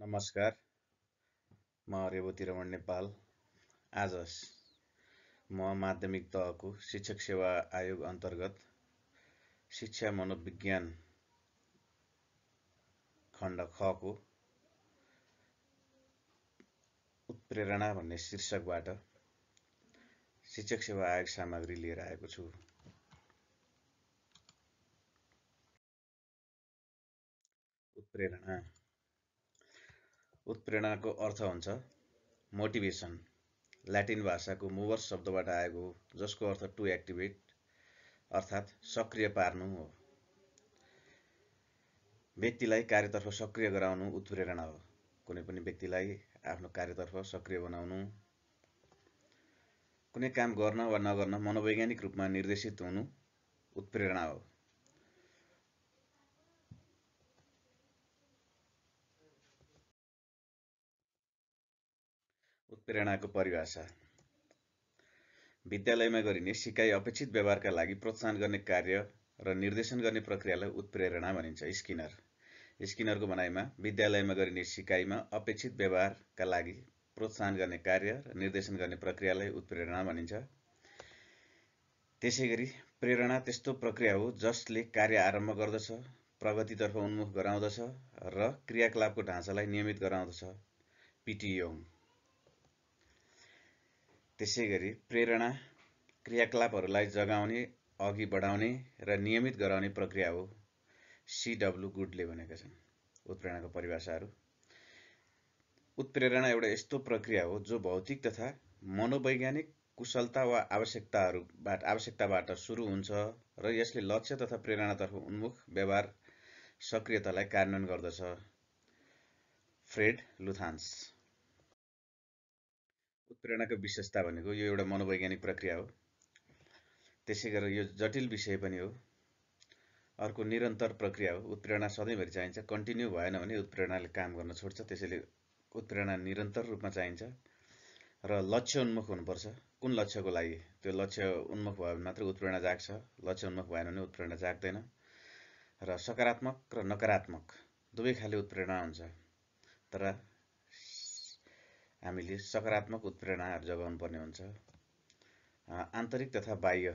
नमस्कार म रेवती रमण नेपाल आज म माध्यमिक तहको शिक्षक सेवा आयोग अन्तर्गत शिक्षा मनोविज्ञान खण्ड खको उत्प्रेरणा भन्ने शीर्षकबाट शिक्षक सेवा आयोग सामग्री लिएर आएको छु उत्प्रेरणा उत्प्रेरणाको अर्थ हुन्छ मोटिभेसन ल्याटिन भाषाको मुभर्स शब्दबाट आएको हो जसको अर्थ टु एक्टिभेट अर्थात् सक्रिय पार्नु हो व्यक्तिलाई कार्यतर्फ सक्रिय गराउनु उत्प्रेरणा हो कुनै पनि व्यक्तिलाई आफ्नो कार्यतर्फ सक्रिय बनाउनु कुनै काम गर्न वा नगर्न मनोवैज्ञानिक रूपमा निर्देशित हुनु उत्प्रेरणा हो उत्प्रेरणाको परिभाषा विद्यालयमा गरिने सिकाइ अपेक्षित व्यवहारका लागि प्रोत्साहन गर्ने कार्य र निर्देशन गर्ने प्रक्रियालाई उत्प्रेरणा भनिन्छ स्किनर स्किनरको भनाइमा विद्यालयमा गरिने सिकाइमा अपेक्षित व्यवहारका लागि प्रोत्साहन गर्ने कार्य र निर्देशन गर्ने प्रक्रियालाई उत्प्रेरणा भनिन्छ त्यसै गरी प्रेरणा त्यस्तो प्रक्रिया हो जसले कार्य आरम्भ गर्दछ प्रगतितर्फ उन्मुख गराउँदछ र क्रियाकलापको ढाँचालाई नियमित गराउँदछ पिटियोङ त्यसै गरी प्रेरणा क्रियाकलापहरूलाई जगाउने अघि बढाउने र नियमित गराउने प्रक्रिया हो सिडब्लु गुडले भनेका छन् उत्प्रेरणाको परिभाषाहरू उत्प्रेरणा एउटा यस्तो प्रक्रिया हो जो भौतिक तथा मनोवैज्ञानिक कुशलता वा आवश्यकताहरूबाट आवश्यकताबाट सुरु हुन्छ र यसले लक्ष्य तथा प्रेरणातर्फ उन्मुख व्यवहार सक्रियतालाई कार्यान्वयन गर्दछ फ्रेड लुथान्स उत्प्रेरणाको विशेषता भनेको यो एउटा मनोवैज्ञानिक प्रक्रिया हो त्यसै गरेर यो जटिल विषय पनि हो अर्को निरन्तर प्रक्रिया हो उत्प्रेरणा सधैँभरि चाहिन्छ कन्टिन्यू भएन भने उत्प्रेरणाले काम गर्न छोड्छ त्यसैले उत्प्रेरणा निरन्तर रूपमा चाहिन्छ र लक्ष्य उन्मुख हुनुपर्छ कुन लक्ष्यको लागि त्यो लक्ष्य उन्मुख भयो भने मात्र उत्प्रेरणा जाग्छ लक्ष्य उन्मुख भएन भने उत्प्रेरणा जाग्दैन र सकारात्मक र नकारात्मक दुवै खाले उत्प्रेरणा हुन्छ तर हामीले सकारात्मक उत्प्रेरणाहरू पर्ने हुन्छ आन्तरिक तथा बाह्य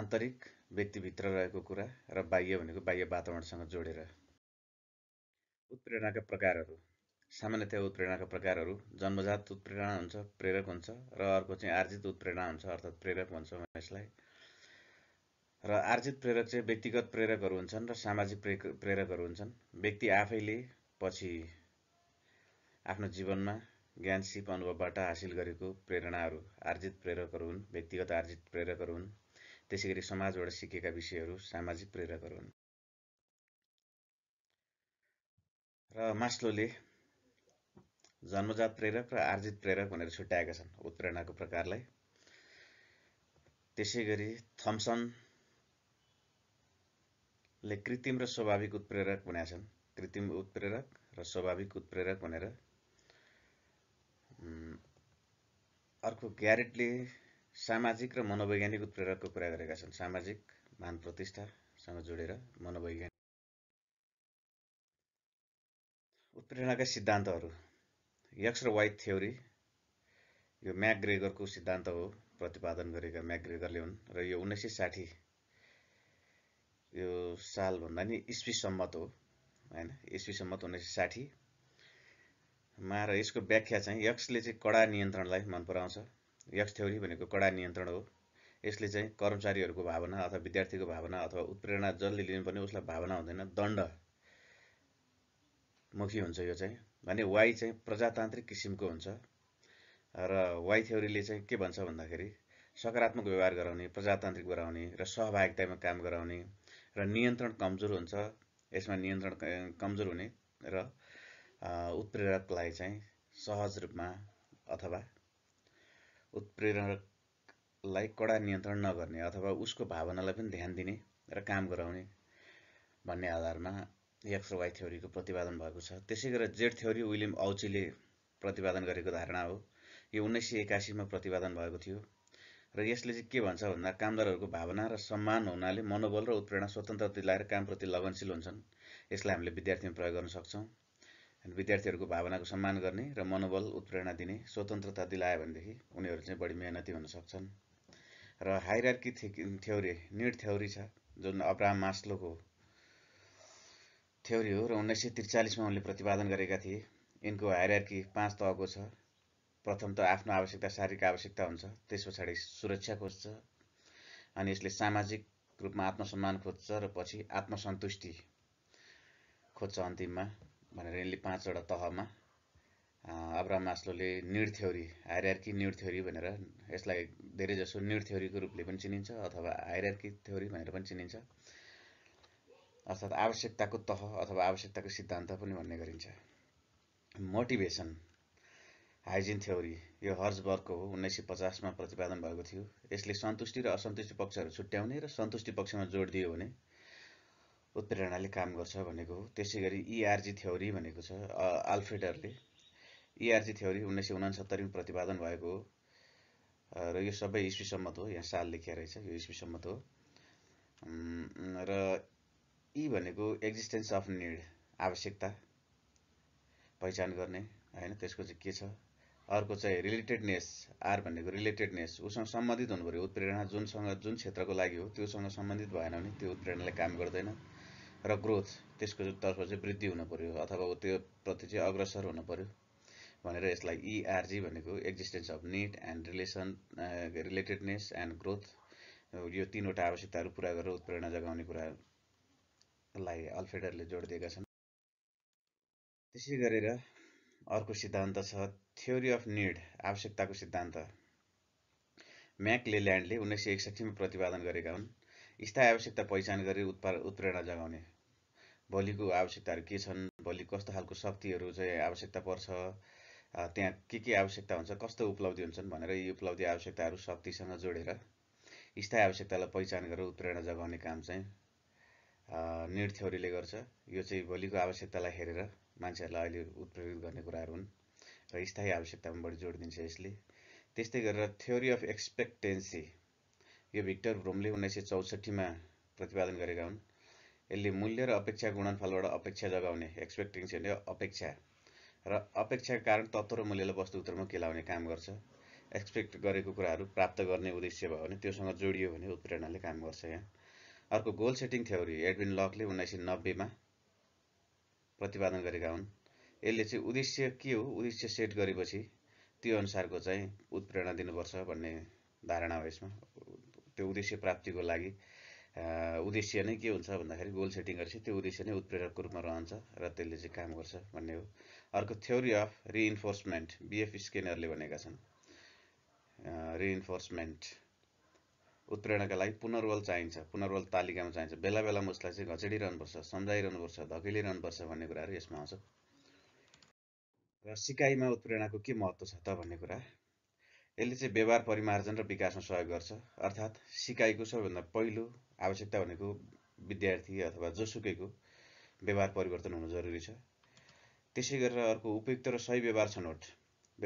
आन्तरिक व्यक्तिभित्र रहेको कुरा र बाह्य भनेको बाह्य वातावरणसँग जोडेर उत्प्रेरणाका प्रकारहरू सामान्यतया उत्प्रेरणाका प्रकारहरू जन्मजात उत्प्रेरणा हुन्छ प्रेरक हुन्छ र अर्को चाहिँ आर्जित उत्प्रेरणा हुन्छ अर्थात् प्रेरक भन्छौँ यसलाई र आर्जित प्रेरक चाहिँ व्यक्तिगत प्रेरकहरू हुन्छन् र सामाजिक प्रेरकहरू हुन्छन् व्यक्ति आफैले पछि आफ्नो जीवनमा ज्ञान सिप अनुभवबाट हासिल गरेको प्रेरणाहरू आर्जित प्रेरकहरू हुन् व्यक्तिगत आर्जित प्रेरकहरू हुन् त्यसै गरी समाजबाट सिकेका विषयहरू सामाजिक प्रेरकहरू हुन् र मास्लोले जन्मजात प्रेरक र आर्जित प्रेरक भनेर छुट्याएका छन् उत्प्रेरणाको प्रकारलाई त्यसै गरी थम्सनले कृत्रिम र स्वाभाविक उत्प्रेरक भनेका छन् कृत्रिम उत्प्रेरक र स्वाभाविक उत्प्रेरक भनेर अर्को ग्यारेटले सामाजिक र मनोवैज्ञानिक उत्प्रेरकको कुरा गरेका छन् सामाजिक मान प्रतिष्ठासँग जोडेर मनोवैज्ञानिक उत्प्रेरणाका सिद्धान्तहरू यक्स र वाइट थ्योरी यो म्याग्रेगरको सिद्धान्त हो प्रतिपादन गरेका म्याग्रेगरले हुन् र यो उन्नाइस सय साठी यो सालभन्दा नि इस्वी सम्मत हो होइन इस्वी सम्मत उन्नाइस सय साठी मा र यसको व्याख्या चाहिँ यक्सले चाहिँ कडा नियन्त्रणलाई मन पराउँछ यक्स थ्योरी भनेको कडा नियन्त्रण हो यसले चाहिँ कर्मचारीहरूको भावना अथवा विद्यार्थीको भावना अथवा उत्प्रेरणा जसले लिनुपर्ने उसलाई भावना हुँदैन दण्डमुखी हुन्छ यो चाहिँ भने वाइ चाहिँ प्रजातान्त्रिक किसिमको हुन्छ र वाइ थ्योरीले चाहिँ के भन्छ भन्दाखेरि सकारात्मक व्यवहार गराउने प्रजातान्त्रिक गराउने र सहभागितामा काम गराउने र नियन्त्रण कमजोर हुन्छ यसमा नियन्त्रण कमजोर हुने र उत्प्रेरकलाई चाहिँ सहज रूपमा अथवा उत्प्रेरकलाई कडा नियन्त्रण नगर्ने अथवा उसको भावनालाई पनि ध्यान दिने र काम गराउने भन्ने आधारमा एक्स र वाइ थ्योरीको प्रतिपादन भएको छ त्यसै गरेर जेड थ्योरी विलियम औचीले प्रतिपादन गरेको धारणा हो यो उन्नाइस सय एकासीमा प्रतिपादन भएको थियो र यसले चाहिँ के भन्छ भन्दा कामदारहरूको भावना र सम्मान हुनाले मनोबल र उत्प्रेरणा स्वतन्त्र दिलाएर कामप्रति लगनशील हुन्छन् यसलाई हामीले विद्यार्थीमा प्रयोग गर्न सक्छौँ विद्यार्थीहरूको भावनाको सम्मान गर्ने र मनोबल उत्प्रेरणा दिने स्वतन्त्रता दिलायो भनेदेखि उनीहरू चाहिँ बढी मेहनती हुन सक्छन् र हाइरार्की थ्योरी निड थ्योरी छ जुन अब्राहम मास्लोको थ्योरी हो र उन्नाइस सय त्रिचालिसमा उनले प्रतिपादन गरेका थिए यिनको हाइरार्की पाँच तहको छ प्रथम त आफ्नो आवश्यकता शारीरिक आवश्यकता हुन्छ त्यस पछाडि सुरक्षा खोज्छ अनि यसले सामाजिक रूपमा आत्मसम्मान खोज्छ र पछि आत्मसन्तुष्टि खोज्छ अन्तिममा भनेर यसले पाँचवटा तहमा अब्राम मास्लोले need theory hierarchy need theory भनेर यसलाई धेरैजसो निड थ्योरीको रूपले पनि चिनिन्छ अथवा हायरआर्की थ्योरी भनेर पनि चिनिन्छ अर्थात् आवश्यकताको तह अथवा आवश्यकताको सिद्धान्त पनि भन्ने गरिन्छ मोटिभेसन हाइजिन थ्योरी यो हर्जबर्गको हो उन्नाइस सय पचासमा प्रतिपादन भएको थियो यसले सन्तुष्टि र असन्तुष्टि पक्षहरू छुट्याउने र सन्तुष्टि पक्षमा जोड दियो भने उत्प्रेरणाले काम गर्छ भनेको हो त्यसै गरी इआरजी e थ्योरी भनेको छ आल्फ्रेडरले इआरजी e थ्योरी उन्नाइस सय उनासत्तरीमा प्रतिपादन भएको हो र यो सबै इस्वी सम्मत हो यहाँ साल लेखिया रहेछ यो इस्वी सम्मत हो र यी e भनेको एक्जिस्टेन्स अफ निड आवश्यकता पहिचान गर्ने होइन त्यसको चाहिँ के छ अर्को चाहिँ रिलेटेडनेस आर भनेको रिलेटेडनेस उसँग सम्बन्धित हुनु पऱ्यो उत्प्रेरणा जुनसँग जुन क्षेत्रको लागि हो त्योसँग सम्बन्धित भएन भने त्यो उत्प्रेरणाले काम गर्दैन र ग्रोथ त्यसको तर्फ चाहिँ वृद्धि हुनु पऱ्यो अथवा त्यो प्रति चाहिँ अग्रसर हुनु पऱ्यो भनेर यसलाई इआरजी e भनेको existence of need and relation relatedness and growth यो तिनवटा आवश्यकताहरू पुरा गरेर उत्प्रेरणा जगाउने कुरालाई अल्फेडरले जोड दिएका छन् त्यसै गरेर अर्को सिद्धान्त छ थ्योरी अफ निड आवश्यकताको सिद्धान्त म्याक लेल्यान्डले उन्नाइस सय एकसठीमा प्रतिपादन गरेका हुन् स्थायी आवश्यकता पहिचान गरी उत्पा उत्प्रेरणा जगाउने भोलिको आवश्यकताहरू के छन् भोलि कस्तो खालको शक्तिहरू चाहिँ आवश्यकता पर्छ त्यहाँ के के आवश्यकता हुन्छ कस्तो उपलब्धि हुन्छन् भनेर यी उपलब्धि आवश्यकताहरू शक्तिसँग जोडेर स्थायी आवश्यकतालाई पहिचान गरेर उत्प्रेरणा जगाउने काम चाहिँ थ्योरीले गर्छ यो चाहिँ भोलिको आवश्यकतालाई हेरेर मान्छेहरूलाई अहिले उत्प्रेरित गर्ने कुराहरू हुन् र स्थायी आवश्यकतामा बढी जोड दिन्छ यसले त्यस्तै गरेर थ्योरी अफ एक्सपेक्टेन्सी यो भिक्टर भ्रोमले उन्नाइस सय चौसठीमा प्रतिपादन गरेका हुन् यसले मूल्य र अपेक्षा गुणनफलबाट अपेक्षा जगाउने एक्सपेक्टेन्सन अपेक्षा र अपेक्षाका कारण तत्त्व र मूल्यलाई वस्तु उत्तरमा केलाउने काम गर्छ एक्सपेक्ट गरेको कुराहरू प्राप्त गर्ने उद्देश्य भयो भने त्योसँग जोडियो भने उत्प्रेरणाले काम गर्छ यहाँ अर्को गोल सेटिङ थ्योरी एडविन लकले उन्नाइस सय नब्बेमा प्रतिपादन गरेका हुन् यसले चाहिँ उद्देश्य के हो उद्देश्य सेट गरेपछि त्यो अनुसारको चाहिँ उत्प्रेरणा दिनुपर्छ भन्ने धारणा हो यसमा त्यो उद्देश्य प्राप्तिको लागि उद्देश्य नै के हुन्छ भन्दाखेरि गोल सेटिङ गरेपछि त्यो उद्देश्य नै उत्प्रेरकको रूपमा रहन्छ र त्यसले चाहिँ काम गर्छ भन्ने हो अर्को थ्योरी अफ रिइन्फोर्समेन्ट बिएफ स्केनरले भनेका छन् रिइन्फोर्समेन्ट उत्प्रेरणाका लागि पुनर्वल चाहिन्छ पुनर्वल तालिकामा चाहिन्छ बेला बेलामा उसलाई चाहिँ घचेडिरहनुपर्छ सम्झाइरहनुपर्छ धकेलिरहनुपर्छ भन्ने कुराहरू यसमा आउँछ र सिकाइमा उत्प्रेरणाको के महत्त्व छ त भन्ने कुरा यसले चाहिँ व्यवहार परिमार्जन र विकासमा सहयोग गर्छ अर्थात् सिकाइको सबैभन्दा पहिलो आवश्यकता भनेको विद्यार्थी अथवा जोसुकैको व्यवहार परिवर्तन हुनु जरुरी छ त्यसै गरेर अर्को उपयुक्त र सही व्यवहार छनौट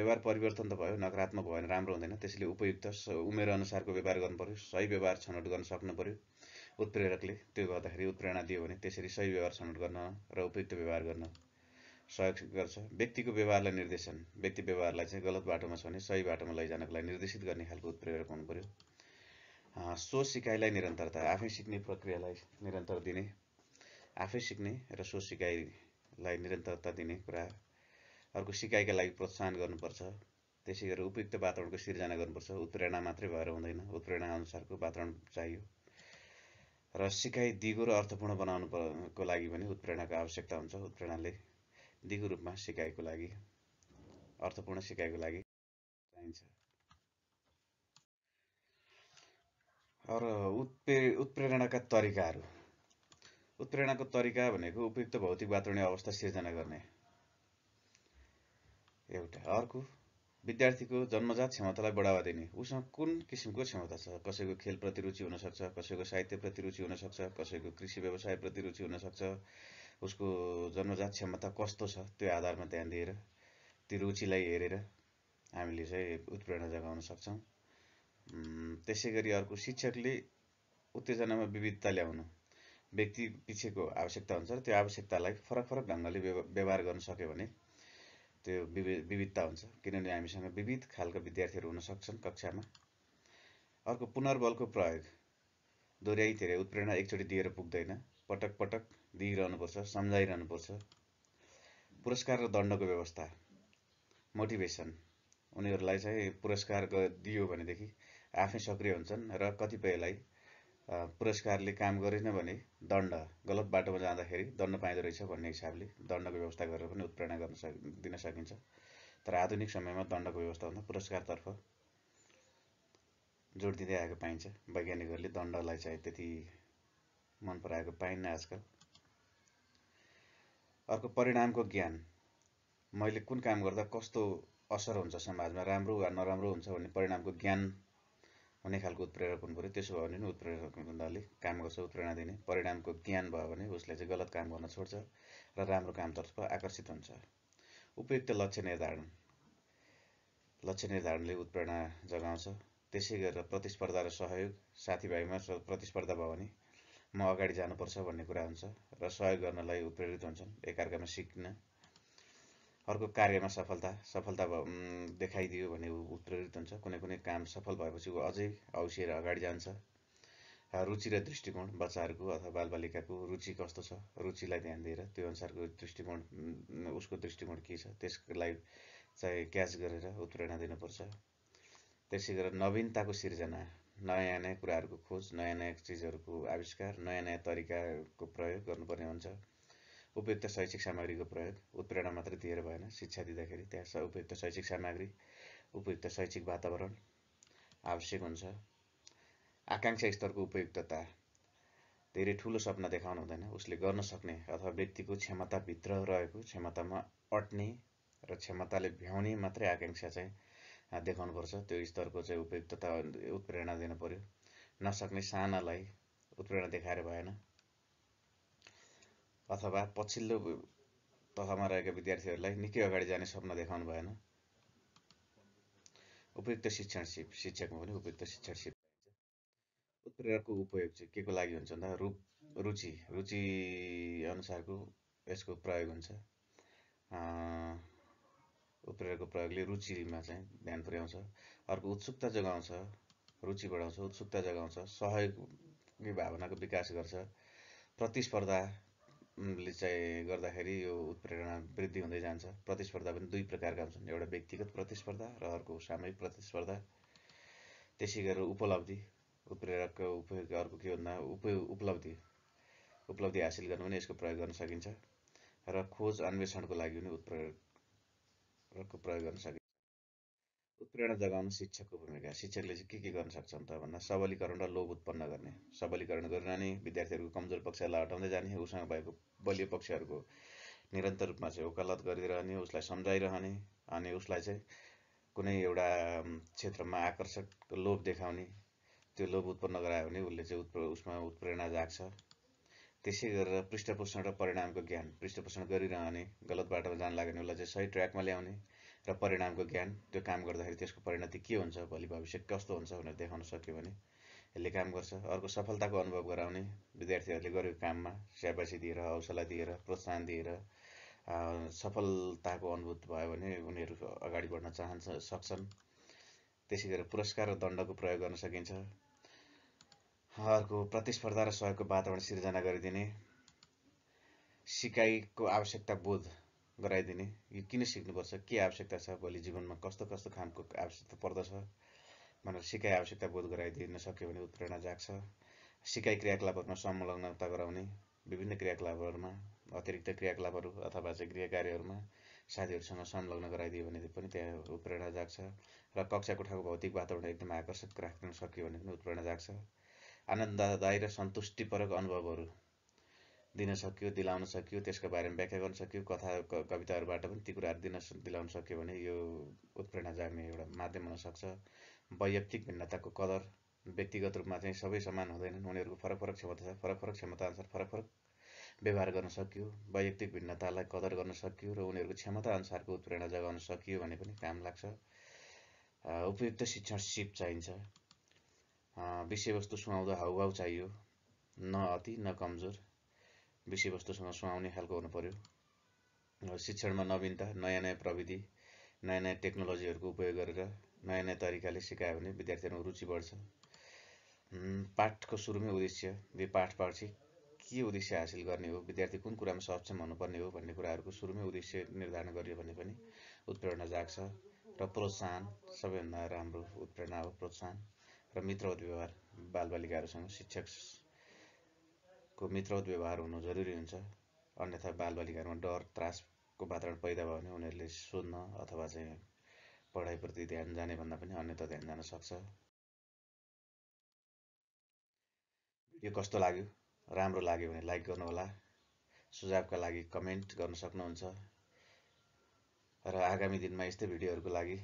व्यवहार परिवर्तन त भयो नकारात्मक भयो भने राम्रो हुँदैन त्यसैले उपयुक्त उमेर अनुसारको व्यवहार गर्नु पऱ्यो सही व्यवहार छनौट गर्न सक्नु पऱ्यो उत्प्रेरकले त्यो गर्दाखेरि उत्प्रेरणा दियो भने त्यसरी सही व्यवहार छनौट गर्न र उपयुक्त व्यवहार गर्न सहयोग गर्छ व्यक्तिको व्यवहारलाई निर्देशन व्यक्ति व्यवहारलाई चाहिँ गलत बाटोमा छ भने सही बाटोमा लैजानको लागि निर्देशित गर्ने खालको उत्प्रेरक हुनु पऱ्यो सो सिकाइलाई निरन्तरता आफै सिक्ने प्रक्रियालाई निरन्तर दिने आफै सिक्ने र सो सिकाइलाई निरन्तरता दिने कुरा अर्को सिकाइका लागि प्रोत्साहन गर्नुपर्छ त्यसै गरेर उपयुक्त वातावरणको सिर्जना गर्नुपर्छ उत्प्रेरणा मात्रै भएर हुँदैन उत्प्रेरणा अनुसारको वातावरण चाहियो र सिकाइ दिगो र अर्थपूर्ण बनाउनु लागि पनि उत्प्रेरणाको आवश्यकता हुन्छ उत्प्रेरणाले दिगो रूपमा सिकाइको लागि अर्थपूर्ण सिकाइको लागि चाहिन्छ र उत्प्रे उत्प्रेरणाका तरिकाहरू उत्प्रेरणाको तरिका भनेको उपयुक्त भौतिक वातावरणीय अवस्था सिर्जना गर्ने एउटा अर्को विद्यार्थीको जन्मजात क्षमतालाई बढावा दिने उसमा कुन किसिमको क्षमता छ कसैको खेलप्रति रुचि हुनसक्छ कसैको साहित्यप्रति रुचि हुनसक्छ कसैको कृषि व्यवसायप्रति रुचि हुनसक्छ उसको जन्मजात क्षमता कस्तो छ त्यो आधारमा ध्यान दिएर त्यो रुचिलाई हेरेर हामीले चाहिँ उत्प्रेरणा जगाउन सक्छौँ त्यसै गरी अर्को शिक्षकले उत्तेजनामा विविधता ल्याउनु व्यक्ति पछिको आवश्यकता हुन्छ र त्यो आवश्यकतालाई फरक फरक ढङ्गले व्यवहार गर्न सक्यो भने त्यो विविधता हुन्छ किनभने हामीसँग विविध खालका विद्यार्थीहरू हुन सक्छन् कक्षामा अर्को पुनर्बलको प्रयोग दोहोऱ्याइ धेरै उत्प्रेरणा एकचोटि दिएर पुग्दैन पटक पटक दिइरहनुपर्छ सम्झाइरहनुपर्छ पुरस्कार र दण्डको व्यवस्था मोटिभेसन उनीहरूलाई चाहिँ पुरस्कार दियो भनेदेखि आफै सक्रिय हुन्छन् र कतिपयलाई पुरस्कारले काम गरेन भने दण्ड गलत बाटोमा जाँदाखेरि दण्ड पाइँदो रहेछ भन्ने हिसाबले दण्डको व्यवस्था गरेर पनि उत्प्रेरणा गर्न सक दिन सकिन्छ तर आधुनिक समयमा दण्डको व्यवस्था भन्दा पुरस्कारतर्फ जोड दिँदै आएको पाइन्छ वैज्ञानिकहरूले दण्डलाई चाहिँ त्यति मन पराएको पाइन्न आजकल अर्को परिणामको ज्ञान मैले कुन काम गर्दा कस्तो असर हुन्छ समाजमा राम्रो वा नराम्रो हुन्छ भन्ने परिणामको ज्ञान हुने खालको उत्प्रेरक हुनु पऱ्यो त्यसो भयो भने नि उत्प्रेरक हुनाले काम गर्छ उत्प्रेरणा दिने परिणामको ज्ञान भयो भने उसले चाहिँ गलत काम गर्न छोड्छ र राम्रो कामतर्फ आकर्षित हुन्छ उपयुक्त लक्ष्य निर्धारण लक्ष्य निर्धारणले उत्प्रेरणा जगाउँछ त्यसै गरेर प्रतिस्पर्धा र सहयोग साथीभाइमा प्रतिस्पर्धा भयो भने म अगाडि जानुपर्छ भन्ने कुरा हुन्छ र सहयोग गर्नलाई उत्प्रेरित हुन्छन् एकअर्कामा सिक्न अर्को कार्यमा सफलता सफलता देखाइदियो भने ऊ उत्प्रेरित हुन्छ कुनै कुनै काम सफल भएपछि ऊ अझै औसिएर अगाडि जान्छ रुचि र दृष्टिकोण बच्चाहरूको अथवा बालबालिकाको रुचि कस्तो छ रुचिलाई ध्यान दिएर त्यो अनुसारको दृष्टिकोण उसको दृष्टिकोण के छ त्यसलाई चाहिँ क्याच गरेर उत्प्रेरणा दिनुपर्छ त्यसै गरेर नवीनताको सिर्जना नयाँ नयाँ कुराहरूको खोज नयाँ नयाँ चिजहरूको आविष्कार नयाँ नयाँ तरिकाको प्रयोग गर्नुपर्ने हुन्छ उपयुक्त शैक्षिक सामग्रीको प्रयोग उत्प्रेरणा मात्रै दिएर भएन शिक्षा दिँदाखेरि त्यहाँ उपयुक्त शैक्षिक सामग्री उपयुक्त शैक्षिक वातावरण आवश्यक हुन्छ आकाङ्क्षा स्तरको उपयुक्तता धेरै ठुलो सपना देखाउनु हुँदैन उसले गर्न सक्ने अथवा व्यक्तिको क्षमताभित्र रहेको क्षमतामा अट्ने र क्षमताले भ्याउने मात्रै आकाङ्क्षा चाहिँ देखाउनुपर्छ त्यो स्तरको चाहिँ उपयुक्तता उत्प्रेरणा दिनु पर्यो नसक्ने सानालाई उत्प्रेरणा देखाएर भएन अथवा पछिल्लो तहमा रहेका विद्यार्थीहरूलाई निकै अगाडि जाने सपना देखाउनु भएन उपयुक्त शिक्षण सिप शिक्षकमा पनि उपयुक्त शिक्षण सिप उत्प्रेरकको उपयोग चाहिँ के को लागि हुन्छ भन्दा रु रुचि रुचि अनुसारको यसको प्रयोग हुन्छ उत्प्रेरकको प्रयोगले रुचिमा चाहिँ ध्यान पुर्याउँछ अर्को उत्सुकता जगाउँछ रुचि बढाउँछ उत्सुकता जगाउँछ सहयोग भावनाको विकास गर्छ प्रतिस्पर्धाले चाहिँ गर्दाखेरि यो उत्प्रेरणा वृद्धि हुँदै जान्छ प्रतिस्पर्धा पनि दुई प्रकारका हुन्छन् एउटा व्यक्तिगत प्रतिस्पर्धा र अर्को सामूहिक प्रतिस्पर्धा त्यसै गरेर उपलब्धि उत्प्रेरकको उपयोग अर्को के भन्दा उपयोग उपलब्धि उपलब्धि हासिल गर्नु पनि यसको प्रयोग गर्न सकिन्छ र खोज अन्वेषणको लागि पनि उत्प्रेरक को प्रयोग गर्न सकिन्छ उत्प्रेरणा जगाउन शिक्षकको भूमिका शिक्षकले चाहिँ के के गर्न सक्छन् त भन्दा सबलीकरण र लोभ उत्पन्न गर्ने सबलीकरण गरिरहने विद्यार्थीहरूको कमजोर पक्षलाई हटाउँदै जाने उसँग भएको बलियो पक्षहरूको निरन्तर रूपमा चाहिँ वकालत गरिरहने उसलाई सम्झाइरहने अनि उसलाई चाहिँ कुनै एउटा क्षेत्रमा आकर्षक लोभ देखाउने त्यो लोभ उत्पन्न गरायो भने उसले चाहिँ उत्प्रे उसमा उत्प्रेरणा जाग्छ त्यसै गरेर पृष्ठपोषण र परिणामको ज्ञान पृष्ठपोषण गरिरहने गलत बाटोमा जान लाग्ने उसलाई चाहिँ सही ट्र्याकमा ल्याउने र परिणामको ज्ञान त्यो काम गर्दाखेरि त्यसको परिणति के हुन्छ भोलि भविष्य कस्तो हुन्छ भनेर देखाउन सक्यो भने यसले काम गर्छ अर्को सफलताको अनुभव गराउने विद्यार्थीहरूले गरेको काममा स्याबासी दिएर हौसला दिएर प्रोत्साहन दिएर सफलताको अनुभूत भयो भने उनीहरू अगाडि बढ्न चाहन्छ सक्छन् त्यसै गरेर पुरस्कार र दण्डको प्रयोग गर्न सकिन्छ अर्को प्रतिस्पर्धा र सहयोगको वातावरण सिर्जना गरिदिने सिकाइको आवश्यकता बोध गराइदिने यो किन सिक्नुपर्छ के आवश्यकता छ भोलि जीवनमा कस्तो कस्तो खामको आवश्यकता पर्दछ भनेर सिकाइ आवश्यकता बोध गराइदिन सक्यो भने उत्प्रेरणा जाग्छ सिकाइ क्रियाकलापहरूमा संलग्नता गराउने विभिन्न क्रियाकलापहरूमा अतिरिक्त क्रियाकलापहरू अथवा चाहिँ गृह कार्यहरूमा साथीहरूसँग संलग्न गराइदियो भने पनि त्यहाँ उत्प्रेरणा जाग्छ र कक्षा कोठाको भौतिक वातावरण एकदम आकर्षक राख्न सक्यो भने पनि उत्प्रेरणा जाग्छ आनन्ददायी र सन्तुष्टिपरक अनुभवहरू दिन सक्यो दिलाउन सक्यो त्यसको बारेमा व्याख्या गर्न सक्यो कथा कविताहरूबाट पनि ती कुराहरू दिन दिलाउन सक्यो भने यो उत्प्रेरणा जाग्ने एउटा माध्यम हुनसक्छ वैयक्तिक भिन्नताको कदर व्यक्तिगत रूपमा चाहिँ सबै समान हुँदैनन् उनीहरूको फरक फरक क्षमता छ फरक फरक अनुसार फरक फरक व्यवहार गर्न सकियो वैयक्तिक भिन्नतालाई कदर गर्न सकियो र उनीहरूको अनुसारको उत्प्रेरणा जगाउन सकियो भने पनि काम लाग्छ उपयुक्त शिक्षण सिप चाहिन्छ विषयवस्तु सुहाउँदा हाउभाउ चाहियो न अति न कमजोर विषयवस्तुसँग सुहाउने खालको पर्यो शिक्षणमा नवीनता नयाँ नयाँ प्रविधि नयाँ नयाँ टेक्नोलोजीहरूको उपयोग गरेर नयाँ नयाँ तरिकाले सिकायो भने विद्यार्थीहरूमा रुचि बढ्छ पाठको सुरुमै उद्देश्य यो पाठ पाठपछि के उद्देश्य हासिल गर्ने हो विद्यार्थी कुन कुरामा सक्षम हुनुपर्ने हो भन्ने कुराहरूको सुरुमै उद्देश्य निर्धारण गरियो भने पनि उत्प्रेरणा जाग्छ र प्रोत्साहन सबैभन्दा राम्रो उत्प्रेरणा हो प्रोत्साहन र मित्रवत व्यवहार बालबालिकाहरूसँग शिक्षकको मित्रवत व्यवहार हुनु जरुरी हुन्छ अन्यथा बालबालिकाहरूमा डर त्रासको वातावरण पैदा भयो भने उनीहरूले सोध्न अथवा चाहिँ पढाइप्रति ध्यान जाने भन्दा पनि अन्यथा ध्यान जान सक्छ यो कस्तो लाग्यो राम्रो लाग्यो भने लाइक गर्नुहोला सुझावका लागि कमेन्ट गर्न सक्नुहुन्छ र आगामी दिनमा यस्तै भिडियोहरूको लागि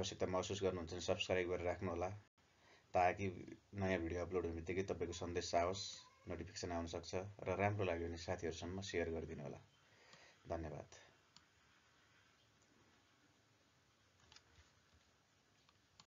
आवश्यकता महसुस गर्नुहुन्छ भने सब्सक्राइब गरेर राख्नुहोला ताकि नयाँ भिडियो अपलोड हुने बित्तिकै तपाईँको सन्देश आओस् नोटिफिकेसन आउनसक्छ र राम्रो लाग्यो भने साथीहरूसम्म सेयर गरिदिनु होला धन्यवाद